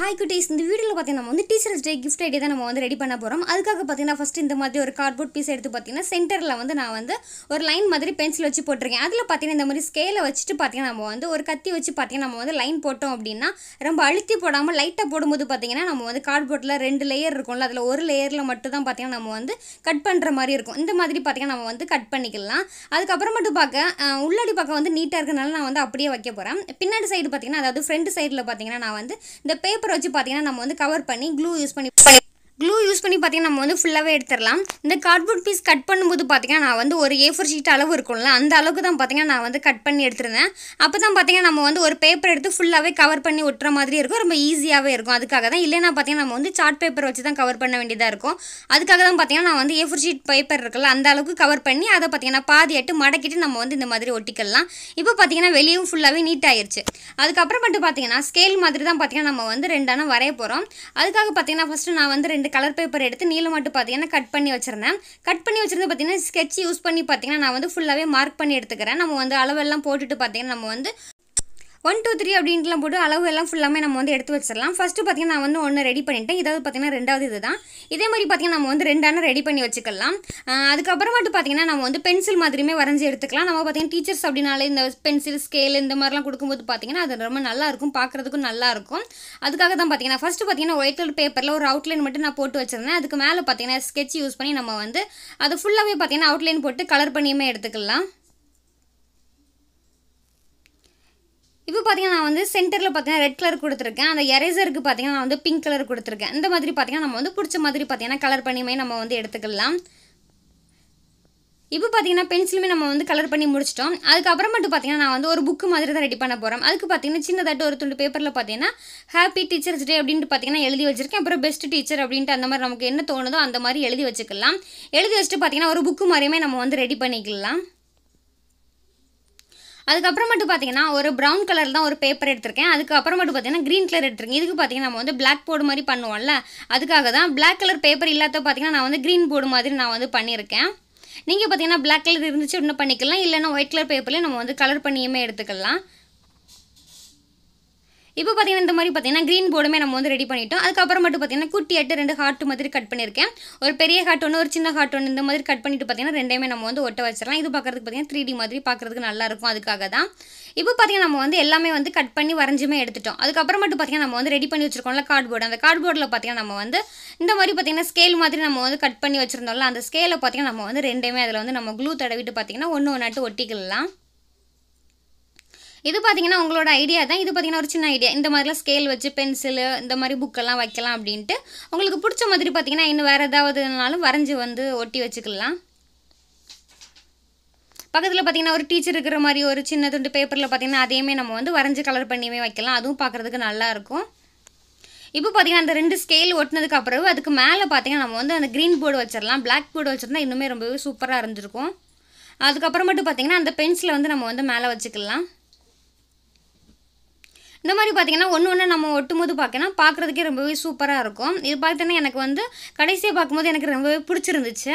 hi குட்டீஸ் இந்த வீடியோவில் பார்த்தீங்கன்னா நம்ம வந்து டீச்சர்ஸ் டே கிஃப்ட் ஐடியா தான் நம்ம வந்து ரெடி பண்ண போகிறோம் அதுக்காக பார்த்தீங்கன்னா ஃபஸ்ட் இந்த மாதிரி ஒரு கார்ட்போர்ட் பீஸ் எடுத்து பார்த்தீங்கன்னா சென்டரில் வந்து நான் வந்து ஒரு லைன் மாதிரி பென்சில் வச்சு போட்டிருக்கேன் அதில் பார்த்தீங்கன்னா இந்த மாதிரி ஸ்கேலை வச்சுட்டு பார்த்தீங்கன்னா நம்ம வந்து ஒரு கத்தி வச்சு பார்த்தீங்கன்னா நம்ம வந்து லைன் போட்டோம் அப்படின்னா ரொம்ப அழுத்தி போடாமல் லைட்டாக போடும்போது பார்த்தீங்கன்னா நம்ம வந்து கார்ட்போர்ட்டில் ரெண்டு லேயர் இருக்கும்ல அதில் ஒரு லேயரில் மட்டும் தான் பார்த்தீங்கன்னா நம்ம வந்து கட் பண்ணுற மாதிரி இருக்கும் இந்த மாதிரி பார்த்தீங்கன்னா நம்ம வந்து கட் பண்ணிக்கலாம் அதுக்கப்புறம் மட்டும் பார்க்க உள்ளாடி பக்கம் வந்து நீட்டாக இருக்கனால நான் வந்து அப்படியே வைக்க போகிறேன் பின்னாடி சைடு பார்த்தீங்கன்னா அதாவது ஃப்ரண்ட் சைடில் பார்த்தீங்கன்னா நான் வந்து இந்த பேப்பர் பேப்பர் வச்சு பார்த்தீங்கன்னா நம்ம வந்து கவர் பண்ணி க்ளூ யூஸ் பண்ணி க்ளூ யூஸ் பண்ணி பார்த்தீங்கன்னா நம்ம வந்து ஃபுல்லாகவே எடுத்துடலாம் இந்த கார்ட்போர்ட் பீஸ் கட் பண்ணும்போது பார்த்தீங்கன்னா நான் வந்து ஒரு ஏ ஃபோர் ஷீட் அளவு இருக்கும்ல அந்த அளவுக்கு தான் பார்த்திங்கன்னா நான் வந்து கட் பண்ணி எடுத்துருந்தேன் அப்போ தான் பார்த்தீங்கன்னா நம்ம வந்து ஒரு பேப்பர் எடுத்து ஃபுல்லாகவே கவர் பண்ணி ஒட்டுற மாதிரி இருக்கும் ரொம்ப ஈஸியாகவே இருக்கும் அதுக்காக தான் இல்லைனா பார்த்தீங்கன்னா நம்ம வந்து சார்ட் பேப்பர் வச்சு தான் கவர் பண்ண வேண்டியதாக இருக்கும் அதுக்காக தான் பார்த்தீங்கன்னா நான் வந்து ஏ ஃபோர் ஷீட் பேப்பர் இருக்குல்ல அந்த அளவுக்கு கவர் பண்ணி அதை பார்த்திங்கன்னா பாதியாட்டு மடக்கிட்டு நம்ம வந்து இந்த மாதிரி ஒட்டிக்கலாம் இப்போ பார்த்தீங்கன்னா வெளியும் ஃபுல்லாகவே நீட் ஆயிடுச்சு அதுக்கப்புறம் மட்டும் பார்த்தீங்கன்னா ஸ்கேல் மாதிரி தான் பார்த்தீங்கன்னா நம்ம வந்து ரெண்டான வரைய போகிறோம் அதுக்காக பார்த்தீங்கன்னா ஃபஸ்ட்டு நான் வந்து ரெண்டு கலர் பேப்பர் எடுத்து நீளம் மட்டும் பார்த்தீங்கன்னா கட் பண்ணி வச்சுருந்தேன் கட் பண்ணி வச்சுருந்து பார்த்தீங்கன்னா ஸ்கெட்ச் யூஸ் பண்ணி பார்த்தீங்கன்னா நான் வந்து ஃபுல்லாகவே மார்க் பண்ணி எடுத்துக்கிறேன் நம்ம வந்து அளவெல்லாம் போட்டுட்டு பார்த்தீங்கன்னா நம்ம வந்து ஒன் டூ த்ரீ அப்படின்ட்டுலாம் போட்டு அளவு எல்லாம் ஃபுல்லாமே நம்ம வந்து எடுத்து வச்சிடலாம் ஃபஸ்ட்டு பார்த்திங்கன்னா நான் வந்து ஒன்று ரெடி பண்ணிட்டேன் இதாவது பார்த்திங்கன்னா ரெண்டாவது இது தான் இதே மாதிரி பார்த்திங்கன்னா நம்ம வந்து ரெண்டான ரெடி பண்ணி வச்சுக்கலாம் மட்டும் பார்த்திங்கன்னா நம்ம வந்து பென்சில் மாதிரியுமே வரைஞ்சி எடுத்துக்கலாம் நம்ம பார்த்திங்கன்னா டீச்சர்ஸ் அப்படின்னாலே இந்த பென்சில் ஸ்கேல் இந்த மாதிரிலாம் கொடுக்கும்போது பார்த்திங்கன்னா அது ரொம்ப நல்லாயிருக்கும் பார்க்குறதுக்கும் நல்லாயிருக்கும் அதுக்காக தான் பார்த்திங்கன்னா ஃபஸ்ட்டு பார்த்திங்கன்னா ஒயிட் கலர் பேப்பரில் ஒரு அவுட்லைன் மட்டும் நான் போட்டு வச்சுருந்தேன் அதுக்கு மேலே பார்த்திங்கன்னா ஸ்கெட்ச் யூஸ் பண்ணி நம்ம வந்து அது ஃபுல்லாகவே பார்த்திங்கன்னா அவுட்லைன் போட்டு கலர் பண்ணியுமே எடுத்துக்கலாம் இதுக்கு பார்த்தீங்கன்னா நான் வந்து சென்டரில் பார்த்தீங்கன்னா ரெட் கலர் கொடுத்துருக்கேன் அந்த எரேசருக்கு பார்த்தீங்கன்னா நான் வந்து பிங்க் கலர் கொடுத்துருக்கேன் இந்த மாதிரி பார்த்தீங்கன்னா நம்ம வந்து பிடிச்ச மாதிரி பார்த்தீங்கன்னா கலர் பண்ணியுமே நம்ம வந்து எடுத்துக்கலாம் இப்போ பார்த்தீங்கன்னா பென்சிலுமே நம்ம வந்து கலர் பண்ணி முடிச்சிட்டோம் அதுக்கப்புறம் மட்டும் பார்த்தீங்கன்னா நான் வந்து ஒரு புக்கு மாதிரி தான் ரெடி பண்ண போகிறோம் அதுக்கு பார்த்தீங்கன்னா சின்னதாட்டு ஒரு துண்டு பேப்பரில் பார்த்தீங்கன்னா ஹாப்பி டீச்சர்ஸ் டே அப்படின்ட்டு பார்த்தீங்கன்னா எழுதி வச்சிருக்கேன் அப்புறம் பெஸ்ட் டீச்சர் அப்படின்ட்டு அந்த மாதிரி நமக்கு என்ன தோணுதோ அந்த மாதிரி எழுதி வச்சுக்கலாம் எழுதி வச்சுட்டு பார்த்தீங்கன்னா ஒரு புக்கு மாதிரியுமே நம்ம வந்து ரெடி பண்ணிக்கலாம் அதுக்கப்புறம் மட்டும் பார்த்தீங்கன்னா ஒரு ப்ரௌன் கலர் தான் ஒரு பேப்பர் எடுத்திருக்கேன் அதுக்கப்புறம் மட்டும் பார்த்தீங்கன்னா க்ரீன் கலர் எடுத்திருக்கேன் இதுக்கு பார்த்தீங்கன்னா நம்ம வந்து பிளாக் போர்டு மாதிரி பண்ணுவோம்ல அதுக்காக தான் பிளாக் கலர் பேப்பர் இல்லாத பார்த்தீங்கன்னா நான் வந்து க்ரீன் போர்டு மாதிரி நான் வந்து பண்ணியிருக்கேன் நீங்கள் பார்த்தீங்கன்னா பிளாக் கலர் இருந்துச்சு இன்னும் பண்ணிக்கலாம் இல்லைன்னா ஒயிட் கலர் பேப்பர்லேயும் நம்ம வந்து கலர் பண்ணியுமே எடுத்துக்கலாம் இப்போ பார்த்தீங்கன்னா இந்த மாதிரி பார்த்தீங்கன்னா க்ரீன் போர்டுமே நம்ம வந்து ரெடி பண்ணிட்டோம் அதுக்கப்புறம் மட்டும் பார்த்தீங்கன்னா குட்டி ரெண்டு ஹார்ட் மாதிரி கட் பண்ணியிருக்கேன் ஒரு பெரிய ஹார்ட் ஒன்று ஒரு சின்ன ஹார்ட் ஒன்று இந்த மாதிரி கட் பண்ணிட்டு பார்த்தீங்கன்னா ரெண்டையுமே நம்ம வந்து ஒட்ட வச்சிடலாம் இது பார்க்குறதுக்கு பார்த்தீங்கன்னா த்ரீ டி மாதிரி பார்க்குறதுக்கு நல்லாயிருக்கும் அதுக்காக தான் இப்போ பார்த்தீங்கன்னா நம்ம வந்து எல்லாமே வந்து கட் பண்ணி வரைஞ்சுமே எடுத்துட்டோம் அதுக்கப்புறம் மட்டும் பார்த்தீங்கன்னா நம்ம வந்து ரெடி பண்ணி வச்சிருக்கோம்ல கார்ட்போர்டு அந்த கார்ட்போர்டில் பார்த்தீங்கன்னா நம்ம வந்து இந்த மாதிரி பார்த்தீங்கன்னா ஸ்கேல் மாதிரி நம்ம வந்து கட் பண்ணி வச்சுருந்தோம்ல அந்த ஸ்கேலை பார்த்தீங்கன்னா நம்ம வந்து ரெண்டையுமே அதில் வந்து நம்ம க்ளூ தடவிட்டு பார்த்தீங்கன்னா ஒன்று ஒன்றாட்டு ஒட்டிக்கலாம் இது பார்த்தீங்கன்னா உங்களோட ஐடியா தான் இது பார்த்தீங்கன்னா ஒரு சின்ன ஐடியா இந்த மாதிரிலாம் ஸ்கேல் வச்சு பென்சிலு இந்த மாதிரி புக்கெல்லாம் வைக்கலாம் அப்படின்ட்டு உங்களுக்கு பிடிச்ச மாதிரி பார்த்தீங்கன்னா இன்னும் வேறு ஏதாவதுனாலும் வரைஞ்சி வந்து ஒட்டி வச்சுக்கலாம் பக்கத்தில் பார்த்தீங்கன்னா ஒரு டீச்சர் இருக்கிற மாதிரி ஒரு சின்ன துண்டு பேப்பரில் பார்த்தீங்கன்னா அதையுமே நம்ம வந்து வரைஞ்சி கலர் பண்ணியுமே வைக்கலாம் அதுவும் பார்க்குறதுக்கு நல்லாயிருக்கும் இப்போ பார்த்தீங்கன்னா அந்த ரெண்டு ஸ்கேல் ஒட்டினதுக்கு அப்புறம் அதுக்கு மேலே பார்த்தீங்கன்னா நம்ம வந்து அந்த க்ரீன் போர்டு வச்சிடலாம் பிளாக் போர்டு வச்சிருந்தா இன்னுமே ரொம்பவே சூப்பராக இருந்திருக்கும் அதுக்கப்புறம் மட்டும் பார்த்தீங்கன்னா அந்த பென்சிலை வந்து நம்ம வந்து மேலே வச்சுக்கலாம் இந்த மாதிரி பார்த்திங்கன்னா ஒன்று ஒன்று நம்ம ஒட்டும்போது பார்க்கணும் பார்க்குறதுக்கே ரொம்பவே சூப்பராக இருக்கும் இது பார்த்தீங்கன்னா எனக்கு வந்து கடைசியாக பார்க்கும்போது எனக்கு ரொம்பவே பிடிச்சிருந்துச்சு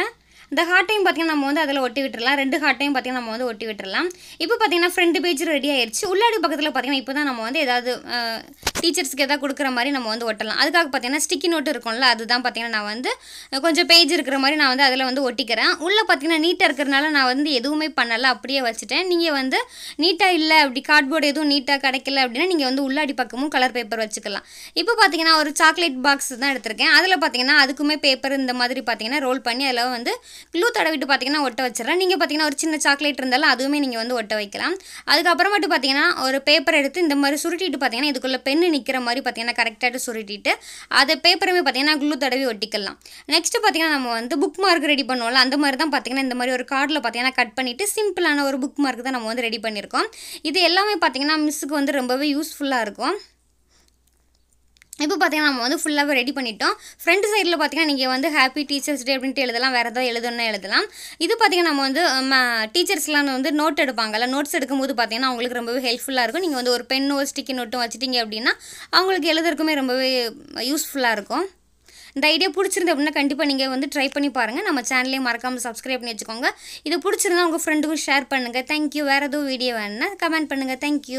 இந்த ஹார்ட்டையும் பார்த்தீங்கன்னா நம்ம வந்து அதில் ஒட்டி விட்டுறலாம் ரெண்டு ஹார்ட்டையும் பார்த்தீங்கன்னா நம்ம வந்து ஒட்டி விட்டுறலாம் இப்போ பார்த்தீங்கன்னா ஃப்ரெண்டு பேஜ் ரெடி ஆயிடுச்சு உள்ளாடி பக்கத்தில் பார்த்தீங்கன்னா இப்போ தான் நம்ம வந்து ஏதாவது டீச்சர்ஸ்க்கு எதாவது கொடுக்குற மாதிரி நம்ம வந்து ஒட்டலாம் அதுக்காக பார்த்தீங்கன்னா ஸ்டிக்கி நோட்டு இருக்கும்ல அதுதான் பார்த்தீங்கன்னா நான் வந்து கொஞ்சம் பேஜ் இருக்கிற மாதிரி நான் வந்து அதில் வந்து ஒட்டிக்கிறேன் உள்ளே பார்த்தீங்கன்னா நீட்டாக இருக்கிறனால நான் வந்து எதுவுமே பண்ணலை அப்படியே வச்சுட்டேன் நீங்கள் வந்து நீட்டாக இல்லை அப்படி கார்ட்போர்டு எதுவும் நீட்டாக கிடைக்கல அப்படின்னா நீங்கள் வந்து உள்ளாடி பக்கமும் கலர் பேப்பர் வச்சுக்கலாம் இப்போ பார்த்தீங்கன்னா ஒரு சாக்லேட் பாக்ஸ் தான் எடுத்திருக்கேன் அதில் பார்த்தீங்கன்னா அதுக்குமே பேப்பர் இந்த மாதிரி பார்த்தீங்கன்னா ரோல் பண்ணி அதில் வந்து க்ளூ தடவிட்டு பார்த்தீங்கன்னா ஒட்ட வச்சிடறேன் நீங்கள் பார்த்தீங்கன்னா ஒரு சின்ன சாக்லேட் இருந்தாலும் அதுவுமே நீங்கள் வந்து ஒட்ட வைக்கலாம் அதுக்கப்புறம் மட்டும் பார்த்தீங்கன்னா ஒரு பேப்பர் எடுத்து இந்த மாதிரி சுருட்டிட்டு பார்த்தீங்கன்னா இதுக்குள்ளே பெண்ணு நிற்கிற மாதிரி பார்த்தீங்கன்னா கரெக்டாக சுருட்டிட்டு அதை பேப்பருமே பார்த்தீங்கன்னா க்ளூ தடவி ஒட்டிக்கலாம் நெக்ஸ்ட்டு பார்த்தீங்கன்னா நம்ம வந்து புக் மார்க் ரெடி பண்ணுவோம்ல அந்த மாதிரி தான் பார்த்தீங்கன்னா இந்த மாதிரி ஒரு கார்டில் பார்த்தீங்கன்னா கட் பண்ணிவிட்டு சிம்பிளான ஒரு புக் மார்க் தான் நம்ம வந்து ரெடி பண்ணியிருக்கோம் இது எல்லாமே பார்த்தீங்கன்னா மிஸ்ஸுக்கு வந்து ரொம்பவே யூஸ்ஃபுல்லாக இருக்கும் இப்போ பார்த்தீங்கன்னா நம்ம வந்து ஃபுல்லாகவே ரெடி பண்ணிட்டோம் ஃப்ரண்ட் சைடில் பார்த்தீங்கன்னா நீங்கள் வந்து ஹாப்பி டீச்சர்ஸ் டே அப்படின்ட்டு எழுதலாம் வேறு ஏதாவது எழுதணும்னா எழுதலாம் இது பார்த்தீங்கன்னா நம்ம வந்து டீச்சர்ஸ்லாம் வந்து நோட் எடுப்பாங்கல்ல நோட்ஸ் எடுக்கும்போது பார்த்தீங்கன்னா அவங்களுக்கு ரொம்பவே ஹெல்ப்ஃபுல்லாக இருக்கும் நீங்கள் வந்து ஒரு பென் ஒரு ஸ்டிக்கி நோட்டும் வச்சுட்டிங்க அப்படின்னா அவங்களுக்கு எழுதுறதுக்குமே ரொம்பவே யூஸ்ஃபுல்லாக இருக்கும் இந்த ஐடியா பிடிச்சிருந்து அப்படின்னா கண்டிப்பாக நீங்கள் வந்து ட்ரை பண்ணி பாருங்கள் நம்ம சேனலே மறக்காமல் சப்ஸ்கிரைப் பண்ணி வச்சுக்கோங்க இது பிடிச்சிருந்தா உங்கள் ஃப்ரெண்டுக்கும் ஷேர் பண்ணுங்கள் தேங்க்யூ வேறு எதுவும் வீடியோ வேணுன்னா கமெண்ட் பண்ணுங்கள் தேங்க்யூ